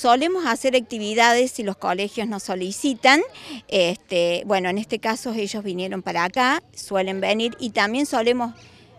Solemos hacer actividades si los colegios nos solicitan. Este, bueno, en este caso ellos vinieron para acá, suelen venir y también solemos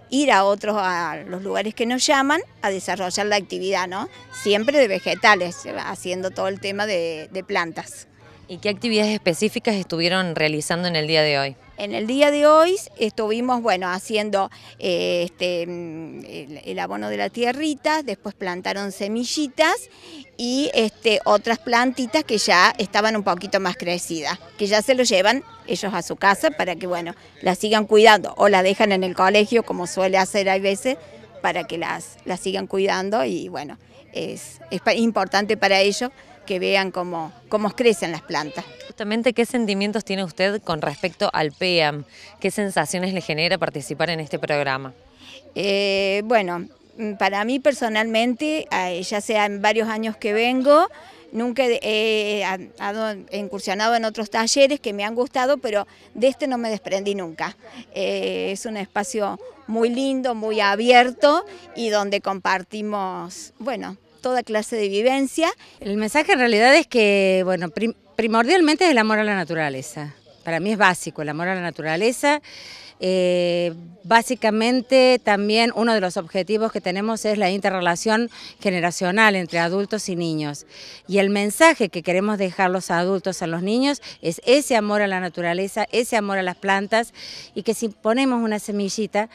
ir a otros, a los lugares que nos llaman, a desarrollar la actividad, ¿no? Siempre de vegetales, haciendo todo el tema de plantas. ¿Y qué actividades específicas estuvieron realizando en el día de hoy? En el día de hoy estuvimos, bueno, haciendo eh, este, mm, el, abono de la tierrita, después plantaron semillitas y este, otras plantitas que ya estaban un poquito más crecidas, que ya se lo llevan ellos a su casa para que, bueno, las sigan cuidando o la dejan en el colegio, como suele hacer a veces, para que las, sigan cuidando y, bueno, es, importante para ellos que vean cómo crecen las plantas. ¿qué sentimientos tiene usted con respecto al PEAM? ¿Qué sensaciones le genera participar en este programa? Eh, bueno, para mí personalmente, eh, ya sea en varios años que vengo, nunca he, incursionado en otros talleres que me han gustado, pero de este no me desprendí nunca. Eh, es un espacio muy lindo, muy abierto y donde compartimos, bueno, toda clase de vivencia. El mensaje en realidad es que, bueno, primordialmente es el amor a la naturaleza. Para mí es básico el amor a la naturaleza. Eh, básicamente también uno de los objetivos que tenemos es la interrelación generacional entre adultos y niños. Y el mensaje que queremos dejar los adultos a los niños es ese amor a la naturaleza, ese amor a las plantas y que si ponemos una semillita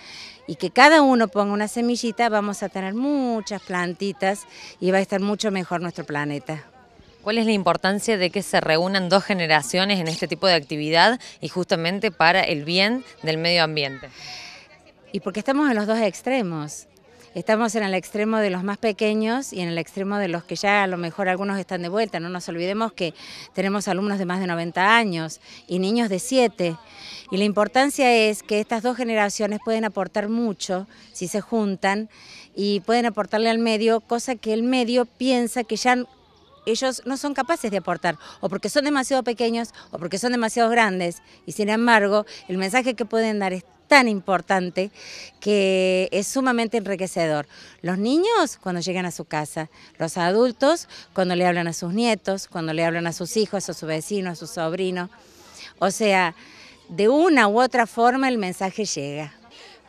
y que cada uno ponga una semillita vamos a tener muchas plantitas y va a estar mucho mejor nuestro planeta. ¿Cuál es la importancia de que se reúnan dos generaciones en este tipo de actividad y justamente para el bien del medio ambiente? Y porque estamos en los dos extremos. Estamos en el extremo de los más pequeños y en el extremo de los que ya a lo mejor algunos están de vuelta. No nos olvidemos que tenemos alumnos de más de 90 años y niños de 7. Y la importancia es que estas dos generaciones pueden aportar mucho si se juntan y pueden aportarle al medio, cosa que el medio piensa que ya ellos no son capaces de aportar, o porque son demasiado pequeños o porque son demasiado grandes. Y sin embargo, el mensaje que pueden dar es tan importante que es sumamente enriquecedor. Los niños cuando llegan a su casa, los adultos cuando le hablan a sus nietos, cuando le hablan a sus hijos, a su vecino, a su sobrino, O sea, de una u otra forma el mensaje llega.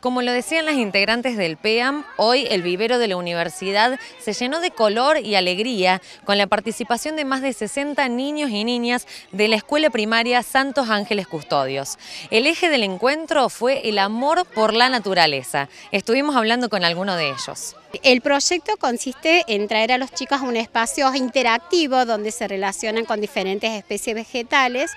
Como lo decían las integrantes del PEAM, hoy el vivero de la universidad se llenó de color y alegría con la participación de más de 60 niños y niñas de la escuela primaria Santos Ángeles Custodios. El eje del encuentro fue el amor por la naturaleza. Estuvimos hablando con algunos de ellos. El proyecto consiste en traer a los chicos a un espacio interactivo donde se relacionan con diferentes especies vegetales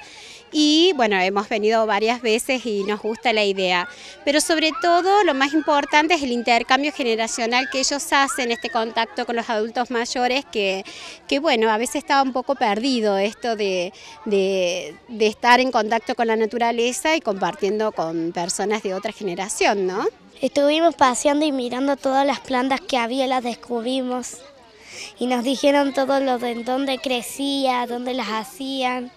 y bueno, hemos venido varias veces y nos gusta la idea, pero sobre todo todo, lo más importante es el intercambio generacional que ellos hacen, este contacto con los adultos mayores, que, bueno, a veces estaba un poco perdido esto de, estar en contacto con la naturaleza y compartiendo con personas de otra generación, ¿no? Estuvimos paseando y mirando todas las plantas que había, las descubrimos y nos dijeron todo lo de dónde crecía, dónde las hacían.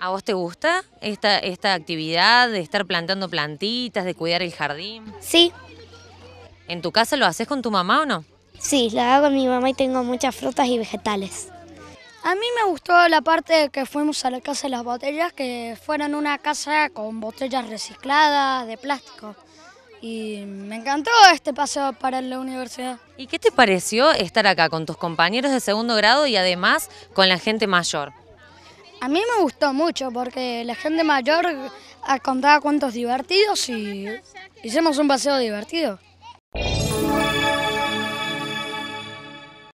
¿A vos te gusta esta, esta actividad de estar plantando plantitas, de cuidar el jardín? Sí. ¿En tu casa lo haces con tu mamá o no? Sí, lo hago con mi mamá y tengo muchas frutas y vegetales. A mí me gustó la parte de que fuimos a la casa de las botellas, que fueron una casa con botellas recicladas de plástico. Y me encantó este paseo para la universidad. ¿Y qué te pareció estar acá con tus compañeros de segundo grado y además con la gente mayor? A mí me gustó mucho porque la gente mayor ah, contaba cuentos divertidos y hicimos un paseo divertido.